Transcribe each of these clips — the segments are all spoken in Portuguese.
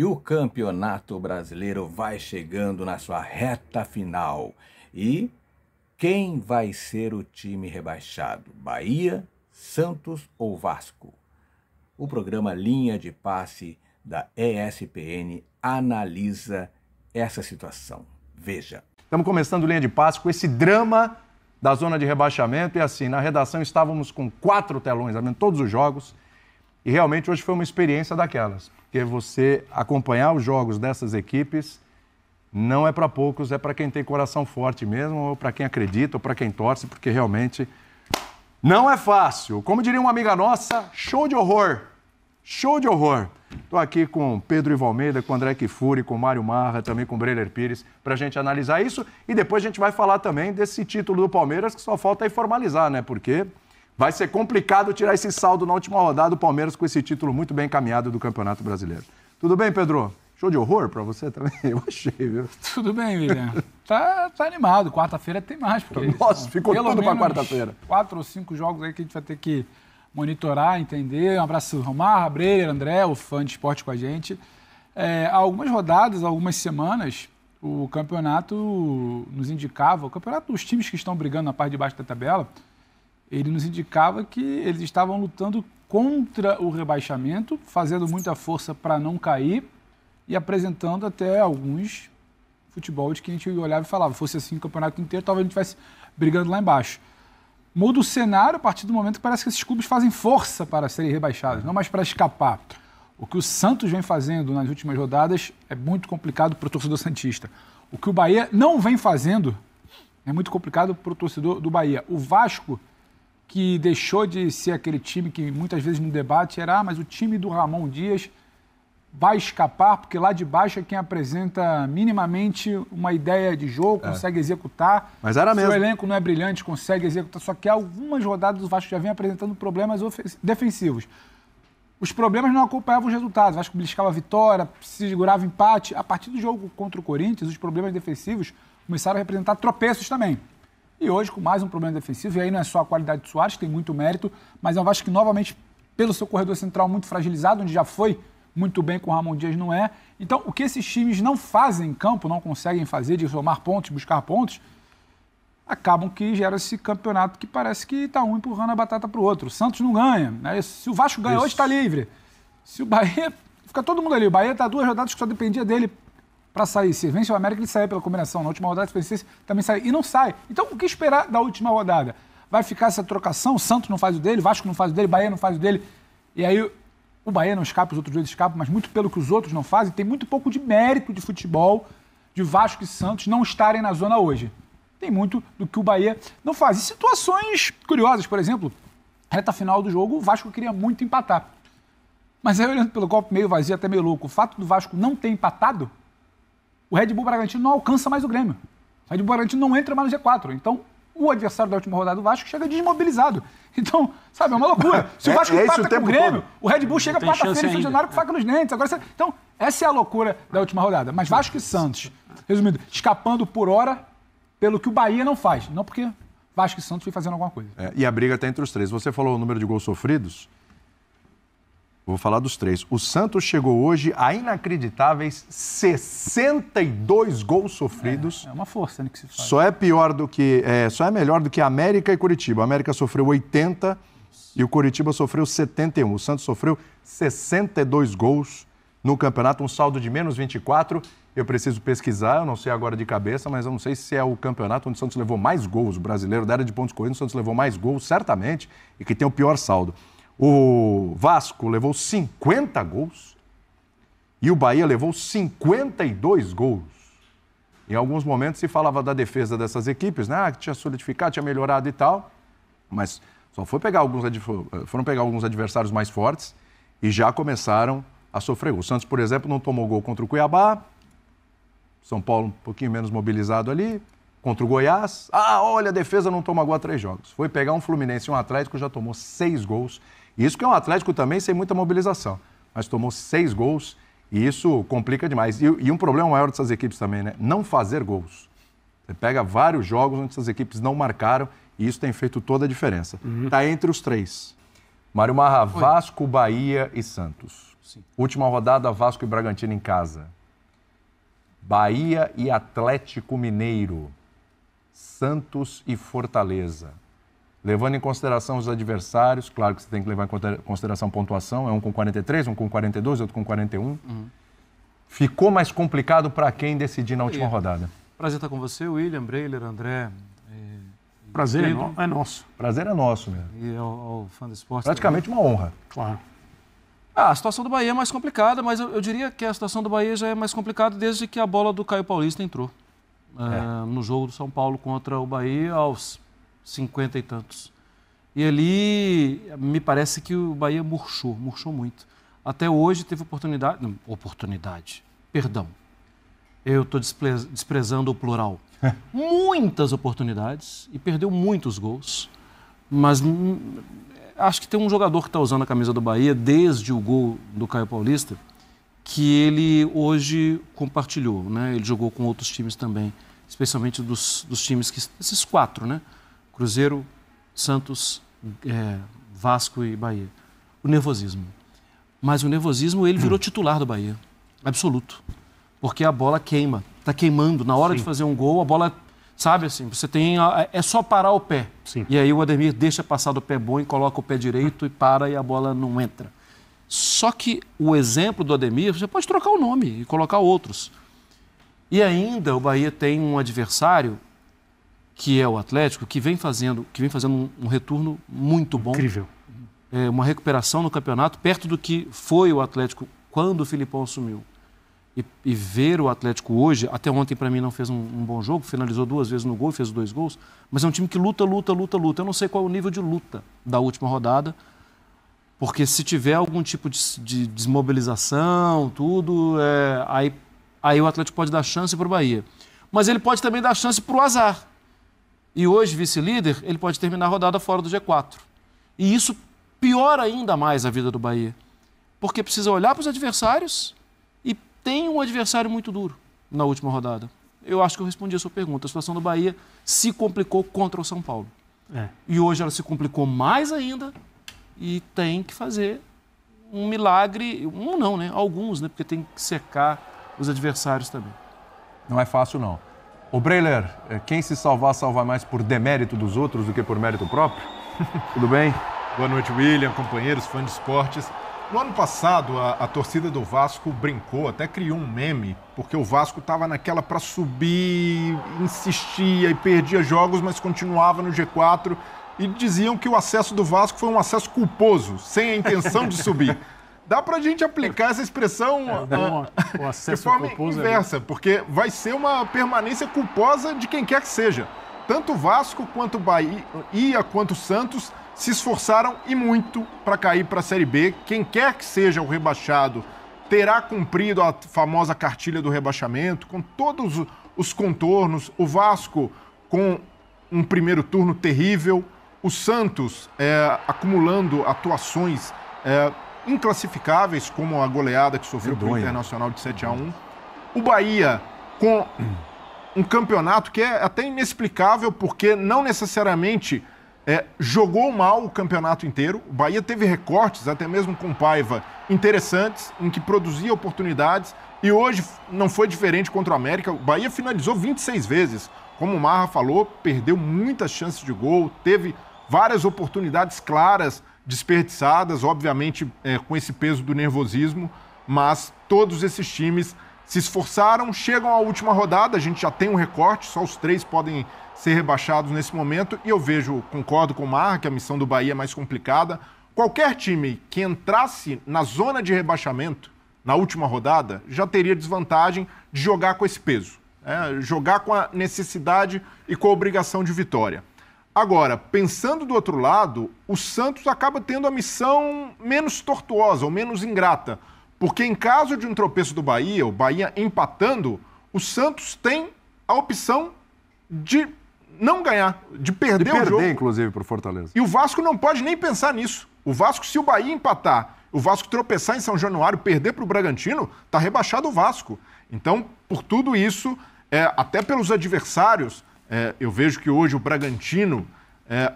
E o Campeonato Brasileiro vai chegando na sua reta final. E quem vai ser o time rebaixado? Bahia, Santos ou Vasco? O programa Linha de Passe da ESPN analisa essa situação. Veja. Estamos começando linha de passe com esse drama da zona de rebaixamento. E assim, na redação estávamos com quatro telões, todos os jogos. E realmente hoje foi uma experiência daquelas porque é você acompanhar os jogos dessas equipes não é para poucos, é para quem tem coração forte mesmo, ou para quem acredita, ou para quem torce, porque realmente não é fácil. Como diria uma amiga nossa, show de horror. Show de horror. Estou aqui com Pedro Ivalmeida, com André Kifuri, com Mário Marra, também com Breler Pires, para a gente analisar isso. E depois a gente vai falar também desse título do Palmeiras, que só falta aí formalizar, né? Porque Vai ser complicado tirar esse saldo na última rodada do Palmeiras com esse título muito bem encaminhado do Campeonato Brasileiro. Tudo bem, Pedro? Show de horror para você também? Eu achei, viu? Tudo bem, William. tá, tá animado. Quarta-feira tem mais. Porque, Nossa, ficou tudo pra quarta-feira. Quatro ou cinco jogos aí que a gente vai ter que monitorar, entender. Um abraço, Romar, Breyer, André, o fã de esporte com a gente. É, algumas rodadas, algumas semanas, o campeonato nos indicava, o campeonato dos times que estão brigando na parte de baixo da tabela, ele nos indicava que eles estavam lutando contra o rebaixamento, fazendo muita força para não cair e apresentando até alguns futebol de que a gente olhava e falava, fosse assim o campeonato inteiro, talvez a gente estivesse brigando lá embaixo. Muda o cenário a partir do momento que parece que esses clubes fazem força para serem rebaixados, não mais para escapar. O que o Santos vem fazendo nas últimas rodadas é muito complicado para o torcedor Santista. O que o Bahia não vem fazendo é muito complicado para o torcedor do Bahia. O Vasco que deixou de ser aquele time que muitas vezes no debate era, ah, mas o time do Ramon Dias vai escapar, porque lá de baixo é quem apresenta minimamente uma ideia de jogo, é. consegue executar. Mas era mesmo. Se o elenco não é brilhante, consegue executar. Só que algumas rodadas o Vasco já vem apresentando problemas defensivos. Os problemas não acompanhavam os resultados. O Vasco beliscava vitória, segurava empate. A partir do jogo contra o Corinthians, os problemas defensivos começaram a representar tropeços também. E hoje, com mais um problema defensivo, e aí não é só a qualidade do Soares, que tem muito mérito, mas é um Vasco que, novamente, pelo seu corredor central muito fragilizado, onde já foi muito bem com o Ramon Dias, não é. Então, o que esses times não fazem em campo, não conseguem fazer, de somar pontos, buscar pontos, acabam que gera esse campeonato que parece que está um empurrando a batata para o outro. O Santos não ganha. Né? Se o Vasco ganha tá Isso. hoje, está livre. Se o Bahia. Fica todo mundo ali. O Bahia está duas rodadas que só dependia dele para sair. Se vence o América, ele sai pela combinação. Na última rodada, se vencer, também sai. E não sai. Então, o que esperar da última rodada? Vai ficar essa trocação? O Santos não faz o dele, Vasco não faz o dele, Bahia não faz o dele. E aí, o Bahia não escapa, os outros dois escapam, mas muito pelo que os outros não fazem. Tem muito pouco de mérito de futebol de Vasco e Santos não estarem na zona hoje. Tem muito do que o Bahia não faz. E situações curiosas, por exemplo, reta final do jogo, o Vasco queria muito empatar. Mas aí, olhando pelo copo meio vazio, é até meio louco, o fato do Vasco não ter empatado o Red Bull Bragantino não alcança mais o Grêmio. O Red Bull Bragantino não entra mais no G4. Então, o adversário da última rodada do Vasco chega desmobilizado. Então, sabe, é uma loucura. Se o é, Vasco é, empata com o Grêmio, todo. o Red Bull chega quarta-feira em São Januário com faca nos dentes. Agora, então, essa é a loucura da última rodada. Mas Vasco e Santos, resumindo, escapando por hora pelo que o Bahia não faz. Não porque Vasco e Santos vem fazendo alguma coisa. É, e a briga está entre os três. Você falou o número de gols sofridos. Vou falar dos três. O Santos chegou hoje a inacreditáveis 62 gols sofridos. É, é uma força né, que se faz. Só é pior do que. É, só é melhor do que América e Curitiba. A América sofreu 80 e o Curitiba sofreu 71. O Santos sofreu 62 gols no campeonato, um saldo de menos 24. Eu preciso pesquisar, eu não sei agora de cabeça, mas eu não sei se é o campeonato onde o Santos levou mais gols. O brasileiro da era de pontos corridos, o Santos levou mais gols, certamente, e que tem o pior saldo. O Vasco levou 50 gols e o Bahia levou 52 gols. Em alguns momentos se falava da defesa dessas equipes, né? Ah, tinha solidificado, tinha melhorado e tal, mas só foi pegar alguns, eh, foram pegar alguns adversários mais fortes e já começaram a sofrer. O Santos, por exemplo, não tomou gol contra o Cuiabá. São Paulo um pouquinho menos mobilizado ali. Contra o Goiás. Ah, olha, a defesa não toma gol a três jogos. Foi pegar um Fluminense e um Atlético, já tomou seis gols isso que é um Atlético também sem muita mobilização. Mas tomou seis gols e isso complica demais. E, e um problema maior dessas equipes também, né? Não fazer gols. Você pega vários jogos onde essas equipes não marcaram e isso tem feito toda a diferença. Está uhum. Tá entre os três. Mário Marra, Oi. Vasco, Bahia e Santos. Sim. Última rodada, Vasco e Bragantino em casa. Bahia e Atlético Mineiro. Santos e Fortaleza. Levando em consideração os adversários, claro que você tem que levar em consideração pontuação, é um com 43, um com 42, outro com 41. Uhum. Ficou mais complicado para quem decidir na última rodada. Prazer estar com você, William, Breiler, André. E, eh, prazer é, no, é, nosso. Prazer é nosso mesmo. E ao, ao fã do esporte. Praticamente também. uma honra. Claro. Ah, a situação do Bahia é mais complicada, mas eu, eu, diria que a situação do Bahia já é mais complicada desde que a bola do Caio Paulista entrou é. Ah, no jogo do São Paulo contra o Bahia aos cinquenta e tantos. E ali me parece que o Bahia murchou, murchou muito. Até hoje teve oportunidade, não, oportunidade, perdão. Eu estou desprezando o plural. Muitas oportunidades e perdeu muitos gols. Mas hum, acho que tem um jogador que está usando a camisa do Bahia desde o gol do Caio Paulista, que ele hoje compartilhou, né? Ele jogou com outros times também, especialmente dos, dos times que. Esses quatro, né? Cruzeiro, Santos, é, Vasco e Bahia. O nervosismo. Mas o nervosismo ele virou hum. titular do Bahia, absoluto, porque a bola queima, está queimando na hora Sim. de fazer um gol, a bola sabe assim, você tem a, é, é só parar o pé. Sim. E aí o Ademir deixa passar do pé bom e coloca o pé direito e para e a bola não entra. Só que o exemplo do Ademir, você pode trocar o nome e colocar outros. E ainda o Bahia tem um adversário que é o Atlético, que vem fazendo, que vem fazendo um, um retorno muito bom. Incrível. É, uma recuperação no campeonato, perto do que foi o Atlético quando o Filipão assumiu. E, e ver o Atlético hoje, até ontem para mim não fez um, um, bom jogo, finalizou duas vezes no gol, fez dois gols, mas é um time que luta, luta, luta, luta. Eu não sei qual é o nível de luta da última rodada, porque se tiver algum tipo de, de desmobilização, tudo, é, aí, aí o Atlético pode dar chance para o Bahia. Mas ele pode também dar chance para o azar e hoje vice-líder, ele pode terminar a rodada fora do G4. E isso piora ainda mais a vida do Bahia, porque precisa olhar para os adversários e tem um adversário muito duro na última rodada. Eu acho que eu respondi a sua pergunta. A situação do Bahia se complicou contra o São Paulo. É. E hoje ela se complicou mais ainda e tem que fazer um milagre, um não, né? Alguns, né? Porque tem que secar os adversários também. Não é fácil, não. O Breiler, eh, quem se salvar, salva mais por demérito dos outros do que por mérito próprio? Tudo bem? Boa noite, William, companheiros, fãs de esportes. No ano passado, a, a, torcida do Vasco brincou, até criou um meme, porque o Vasco estava naquela para subir, insistia e perdia jogos, mas continuava no G4. E diziam que o acesso do Vasco foi um acesso culposo, sem a intenção de subir. Dá para a gente aplicar essa expressão é, ah, de forma inversa, é porque vai ser uma permanência culposa de quem quer que seja. Tanto Vasco quanto Bahia, quanto Santos se esforçaram e muito para cair para a Série B. Quem quer que seja o rebaixado terá cumprido a famosa cartilha do rebaixamento, com todos os contornos. O Vasco com um primeiro turno terrível, o Santos é, acumulando atuações é, inclassificáveis, como a goleada que sofreu para o Internacional de 7 a 1 O Bahia com um campeonato que é até inexplicável, porque não necessariamente é, jogou mal o campeonato inteiro. O Bahia teve recortes, até mesmo com Paiva, interessantes, em que produzia oportunidades. E hoje não foi diferente contra o América. O Bahia finalizou 26 vezes. Como o Marra falou, perdeu muitas chances de gol, teve várias oportunidades claras desperdiçadas, obviamente é, com esse peso do nervosismo, mas todos esses times se esforçaram, chegam à última rodada, a gente já tem um recorte, só os três podem ser rebaixados nesse momento, e eu vejo, concordo com o Mar, que a missão do Bahia é mais complicada. Qualquer time que entrasse na zona de rebaixamento na última rodada já teria desvantagem de jogar com esse peso, é, jogar com a necessidade e com a obrigação de vitória. Agora, pensando do outro lado, o Santos acaba tendo a missão menos tortuosa ou menos ingrata. Porque em caso de um tropeço do Bahia, o Bahia empatando, o Santos tem a opção de não ganhar, de perder, de perder o jogo. inclusive, para o Fortaleza. E o Vasco não pode nem pensar nisso. O Vasco, se o Bahia empatar, o Vasco tropeçar em São Januário, perder para o Bragantino, está rebaixado o Vasco. Então, por tudo isso, é, até pelos adversários, é, eu vejo que hoje o Bragantino, é,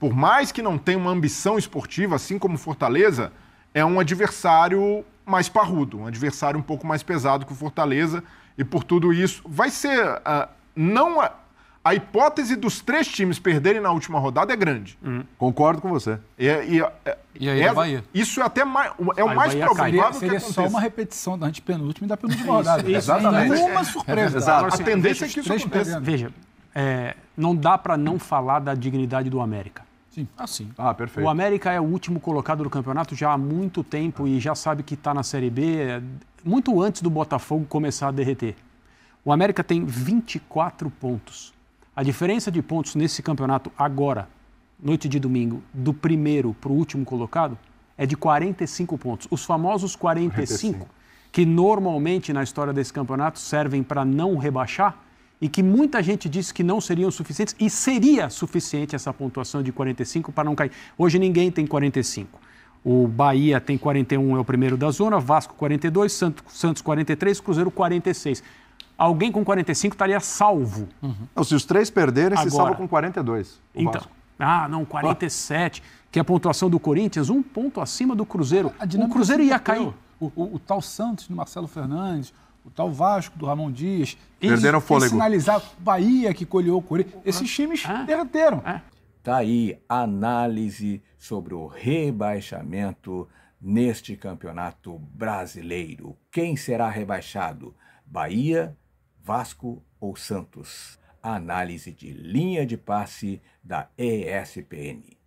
por mais que não tenha uma ambição esportiva, assim como Fortaleza, é um adversário mais parrudo, um adversário um pouco mais pesado que o Fortaleza. E por tudo isso, vai ser. Uh, não a, a, hipótese dos três times perderem na última rodada é grande. Hum. Concordo com você. E, e, e aí é, é a Bahia. Isso é até mais, é o aí mais provável seria, seria que aconteça. só uma repetição da antepenúltima e da penúltima rodada. Isso, é Exatamente. Nenhuma surpresa. É, A tendência é que isso aconteça. Veja, é, não dá para não falar da dignidade do América. Sim. assim. Ah, perfeito. O América é o último colocado do campeonato já há muito tempo e já sabe que está na Série B é, muito antes do Botafogo começar a derreter. O América tem 24 pontos. A diferença de pontos nesse campeonato agora, noite de domingo, do primeiro para o último colocado, é de 45 pontos. Os famosos 45, 45. que normalmente na história desse campeonato servem para não rebaixar, e que muita gente disse que não seriam suficientes e seria suficiente essa pontuação de 45 para não cair. Hoje ninguém tem 45. O Bahia tem 41, é o primeiro da zona, Vasco 42, Santos 43, Cruzeiro 46. Alguém com 45 estaria salvo. Uhum. Não, se os três perderem, Agora, se salva com 42. então. Vasco. Ah, não, 47, que é a pontuação do Corinthians, um ponto acima do Cruzeiro. o Cruzeiro ia cair. O, o, o tal Santos do Marcelo Fernandes, o tal Vasco do Ramon Dias. Perderam eles, fôlego. Sinalizar Bahia que colheu o Corinthians. Ah. Esses times ah, derreteram. Ah. Tá aí análise sobre o rebaixamento neste campeonato brasileiro. Quem será rebaixado? Bahia, Vasco ou Santos? análise de linha de passe da ESPN.